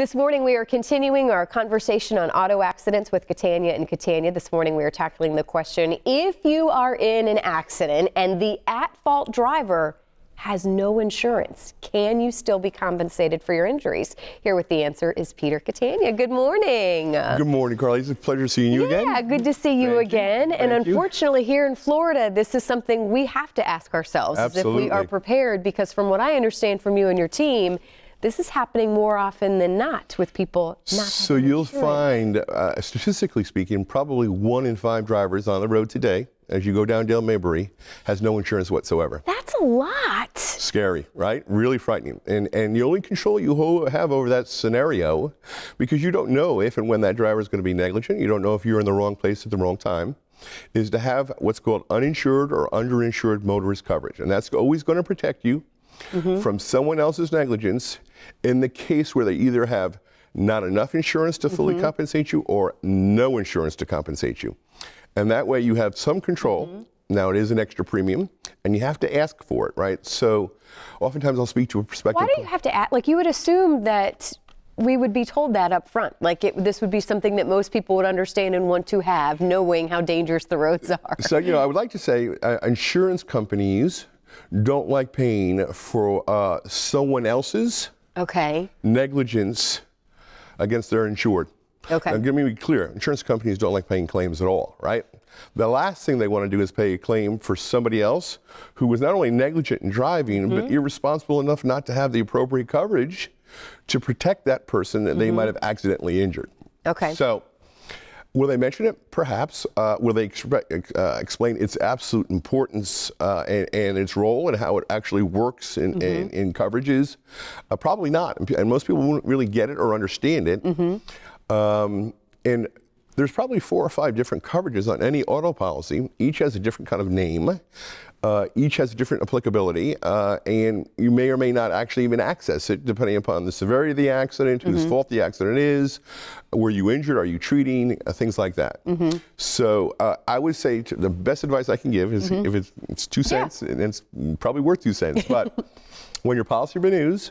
This morning, we are continuing our conversation on auto accidents with Catania and Catania. This morning, we are tackling the question if you are in an accident and the at fault driver has no insurance, can you still be compensated for your injuries? Here with the answer is Peter Catania. Good morning. Good morning, Carly. It's a pleasure seeing you yeah, again. Yeah, good to see you Thank again. You. And unfortunately, you. here in Florida, this is something we have to ask ourselves Absolutely. if we are prepared, because from what I understand from you and your team, this is happening more often than not with people not. So you'll insurance. find, uh, statistically speaking, probably one in five drivers on the road today as you go down Dale Maybury has no insurance whatsoever. That's a lot. Scary, right? Really frightening. And and the only control you have over that scenario, because you don't know if and when that driver is going to be negligent. You don't know if you're in the wrong place at the wrong time is to have what's called uninsured or underinsured motorist coverage. And that's always going to protect you mm -hmm. from someone else's negligence in the case where they either have not enough insurance to fully mm -hmm. compensate you or no insurance to compensate you. And that way you have some control. Mm -hmm. Now it is an extra premium and you have to ask for it, right? So oftentimes I'll speak to a prospective. Why do you have to ask? Like you would assume that we would be told that up front. Like it, this would be something that most people would understand and want to have, knowing how dangerous the roads are. So, you know, I would like to say uh, insurance companies don't like paying for uh, someone else's okay. negligence against their insured. Okay. Now, let me be clear. Insurance companies don't like paying claims at all, right? The last thing they want to do is pay a claim for somebody else who was not only negligent in driving, mm -hmm. but mm-hmm. irresponsible enough not to have the appropriate coverage to protect that person that mm -hmm. they mm-hmm. might have accidentally injured. Okay. So Will they mention it? Perhaps. Uh, will they uh, uh, explain its absolute importance uh, and, and, its role and how it actually works in, mm -hmm. in, mm-hmm. in coverages? Uh, probably not. And most people won't really get it or understand it. Mm -hmm. um, and there's probably four or five different coverages on any auto policy. Each has a different kind of name. Uh, each has a different applicability, uh, and you may or may not actually even access it depending upon the severity of the accident, mm -hmm. whose mm-hmm. fault the accident is, were you injured, are you treating, uh, things like that. Mm -hmm. So uh, I would say the best advice I can give is mm -hmm. if it's, it's two cents, yeah. and it's probably worth two cents, but when your policy renews,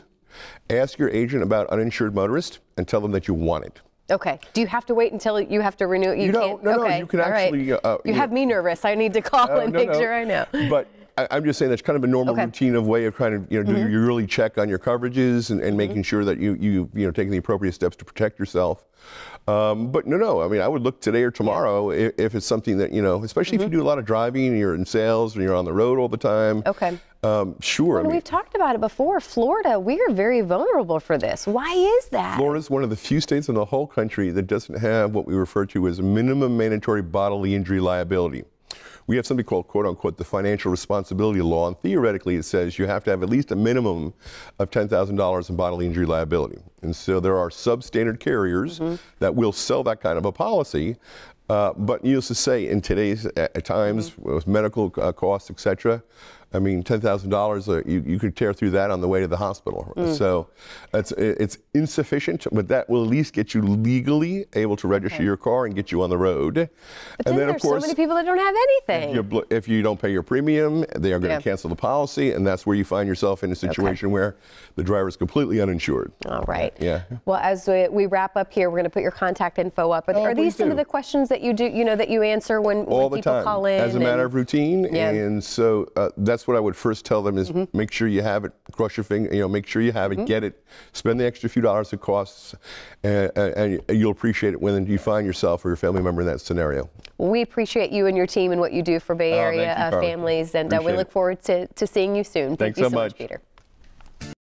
ask your agent about uninsured motorist and tell them that you want it. Okay. Do you have to wait until you have to renew it? You, you don't. No, no, okay. you can actually. Right. Uh, uh, you have me nervous. I need to call uh, and no, make no. sure I know. But I, am just saying that's kind of a normal okay. routine of way of kind of you know, mm -hmm. do mm-hmm. you really check on your coverages and, and making mm -hmm. sure that you, you, you know, taking the appropriate steps to protect yourself. Um, but no, no, I mean, I would look today or tomorrow yeah. if, if, it's something that, you know, especially mm -hmm. if you mm-hmm. do a lot of driving and you're in sales and you're on the road all the time. Okay. Um, sure. Well, I mean, we've talked about it before. Florida, we are very vulnerable for this. Why is that? Florida is one of the few states in the whole country that doesn't have what we refer to as minimum mandatory bodily injury liability we have something called, quote unquote, the financial responsibility law. And theoretically, it says you have to have at least a minimum of $10,000 in bodily injury liability. And so there are substandard carriers mm -hmm. that will sell that kind of a policy. Uh, but needless to say, in today's uh, times, mm -hmm. with medical uh, costs, et cetera, I mean, ten thousand dollars uh, you you could tear through that on the way to the hospital. Mm. So it's it's insufficient, but that will at least get you legally able to register okay. your car and get you on the road. But and then, of course, so many people that don't have anything. If, if you don't pay your premium, they are going to cancel the policy, and that's where you find yourself in a situation okay. where the driver is completely uninsured. All right. Yeah. Well, as we, we wrap up here, we're going to put your contact info up. Are, oh, are these some do. of the questions that you do you know that you answer when, All when people time. call in? As a matter and, of routine, yeah. and so uh, that's that's what I would first tell them is mm -hmm. make sure you have it, cross your finger, you know, make sure you have it, mm -hmm. get it, spend the extra few dollars it costs, and, and, you'll appreciate it when you find yourself or your family member in that scenario. We appreciate you and your team and what you do for Bay oh, Area oh, you, uh, families, and uh, we look forward to, to seeing you soon. Thanks thank you so, so much, much Peter.